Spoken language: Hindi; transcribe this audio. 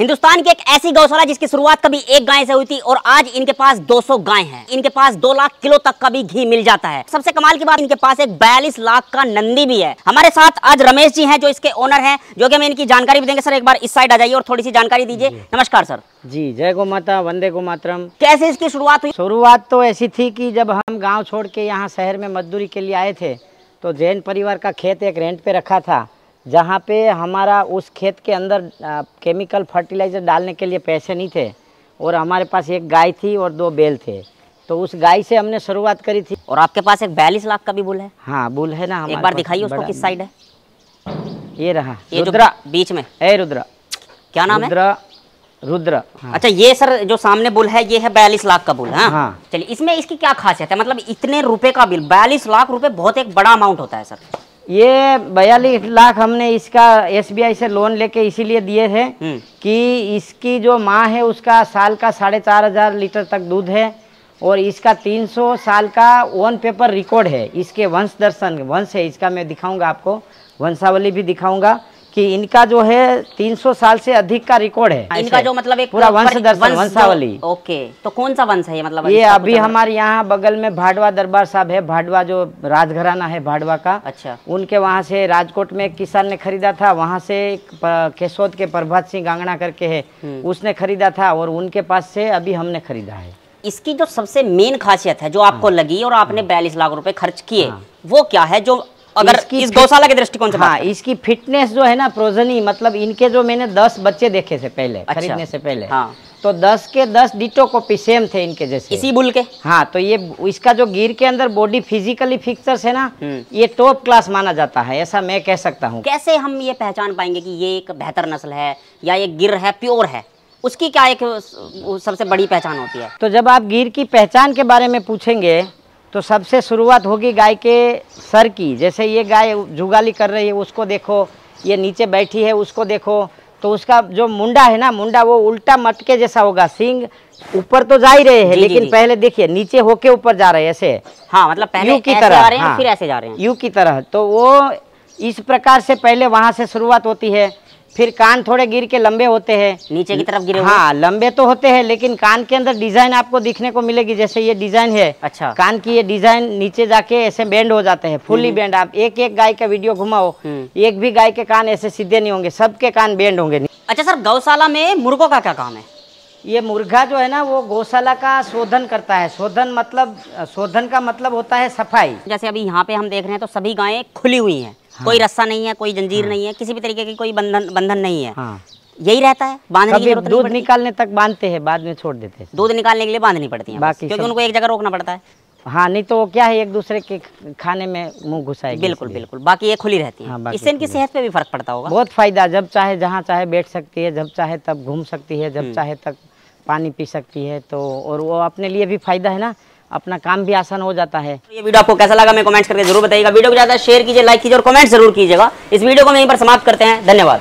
हिंदुस्तान की एक ऐसी गौशाला जिसकी शुरुआत कभी एक गाय से हुई थी और आज इनके पास 200 गाय हैं। इनके पास 2 लाख किलो तक का भी घी मिल जाता है सबसे कमाल की बात इनके पास एक बयालीस लाख का नंदी भी है हमारे साथ आज रमेश जी हैं जो इसके ओनर हैं जो कि हमें इनकी जानकारी भी देंगे सर एक बार इस साइड आ जाइए और थोड़ी सी जानकारी दीजिए नमस्कार सर जी जय गो माता वंदे गो मातरम कैसे इसकी शुरुआत हुई शुरुआत तो ऐसी थी की जब हम गाँव छोड़ के यहाँ शहर में मजदूरी के लिए आए थे तो जैन परिवार का खेत एक रेंट पे रखा था जहाँ पे हमारा उस खेत के अंदर केमिकल फर्टिलाइज़र डालने के लिए पैसे नहीं थे और हमारे पास एक गाय थी और दो बैल थे तो उस गाय से हमने शुरुआत करी थी और आपके पास एक बयालीस लाख का भी बुल है हाँ बुल है ना एक बार दिखाइए उसको किस साइड है ये रहा ये रुद्रा बीच में है रुद्रा क्या नाम रुद्रा, है रुद्रा हाँ। अच्छा ये सर जो सामने बुल है ये है बयालीस लाख का बुल है हाँ? हाँ। चलिए इसमें इसकी क्या खासियत है मतलब इतने रुपए का बिल बयालीस लाख रुपए बहुत एक बड़ा अमाउंट होता है सर ये बयालीस लाख हमने इसका एसबीआई से लोन लेके इसीलिए दिए थे हम्म। कि इसकी जो माँ है उसका साल का साढ़े चार हजार लीटर तक दूध है और इसका 300 साल का वन पेपर रिकॉर्ड है इसके वंश दर्शन वंश है इसका मैं दिखाऊंगा आपको वंशावली भी दिखाऊंगा कि इनका जो है 300 साल से अधिक का रिकॉर्ड है इनका जो मतलब एक पूरा वंश दर्शन वंशावली ओके तो कौन सा वंश है ये मतलब ये अभी हमारे यहाँ बगल में भाडवा दरबार साहब है भाडवा जो राजघराना है भाडवा का अच्छा उनके वहाँ से राजकोट में एक किसान ने खरीदा था वहाँ से केशोद के प्रभात सिंह गांगणा करके है हम्म। उसने खरीदा था और उनके पास से अभी हमने खरीदा है इसकी जो सबसे मेन खासियत है जो आपको हाँ। लगी और आपने हाँ। बयालीस लाख रुपए खर्च किए हाँ। वो क्या है जो अगर इस गौशाला के दृष्टिकोण से हाँ इसकी फिटनेस जो है ना प्रोजनी मतलब इनके जो मैंने दस बच्चे देखे थे पहले अच्छा, खरीदने से पहले हाँ तो दस के दस डिटो कॉपी सेम थे इनके जैसे इसी बुल के हाँ तो ये इसका जो गिर के अंदर बॉडी फिजिकली फिक्चर्स है ना हम्म। ये टॉप क्लास माना जाता है ऐसा मैं कह सकता हूँ कैसे हम ये पहचान पाएंगे की ये एक बेहतर नस्ल है या ये गिर है प्योर है उसकी क्या एक सबसे बड़ी पहचान होती है तो जब आप गिर की पहचान के बारे में पूछेंगे तो सबसे शुरुआत होगी गाय के सर की जैसे ये गाय जुगाली कर रही है उसको देखो ये नीचे बैठी है उसको देखो तो उसका जो मुंडा है ना मुंडा वो उल्टा मटके जैसा होगा सिंग ऊपर तो जा ही रहे हैं लेकिन जी, पहले देखिए नीचे होके ऊपर जा रहे हैं ऐसे हाँ मतलब पहले यू की तरह रहे हैं हाँ, फिर ऐसे जा रहे हैं यू की तरह तो वो इस प्रकार से पहले वहाँ से शुरुआत होती है फिर कान थोड़े गिर के लंबे होते हैं नीचे की तरफ गिरे हाँ लंबे तो होते हैं लेकिन कान के अंदर डिजाइन आपको दिखने को मिलेगी जैसे ये डिजाइन है अच्छा कान की ये डिजाइन नीचे जाके ऐसे बेंड हो जाते हैं फुली बेंड हम्म। आप एक एक गाय का वीडियो घुमाओ हम्म। एक भी गाय के कान ऐसे सीधे नहीं होंगे सबके कान बेंड होंगे अच्छा सर गौशाला में मुर्गो का क्या काम है ये मुर्गा जो है ना वो गौशाला का शोधन करता है शोधन मतलब शोधन का मतलब होता है सफाई जैसे अभी यहाँ पे हम देख रहे हैं तो सभी गायें खुली हुई हैं हाँ। कोई रस्सा नहीं है कोई जंजीर हाँ। नहीं है किसी भी तरीके की कोई बंधन बंधन नहीं है हाँ। यही रहता है बांधने की जरूरत दूध निकालने तक बांधते हैं बाद में छोड़ देते हैं दूध निकालने के लिए बांधनी पड़ती है बाकी क्योंकि उनको एक जगह रोकना पड़ता है हाँ नहीं तो वो क्या है एक दूसरे के खाने में मुंह घुसाए बिल्कुल बिल्कुल बाकी ये खुली रहती है हाँ, इससे इनकी सेहत पे भी फर्क पड़ता होगा बहुत फायदा जब चाहे जहाँ चाहे बैठ सकती है जब चाहे तब घूम सकती है जब हम्म। चाहे तक पानी पी सकती है तो और वो अपने लिए भी फायदा है ना अपना काम भी आसान हो जाता है ये वीडियो आपको कैसा लगा मैं कमेंट्स करके जरूर बताइएगा वीडियो को ज़्यादा शेयर कीजिए लाइक कीजिए और कमेंट जरूर कीजिएगा इस वीडियो को हम यहीं पर समाप्त करते हैं धन्यवाद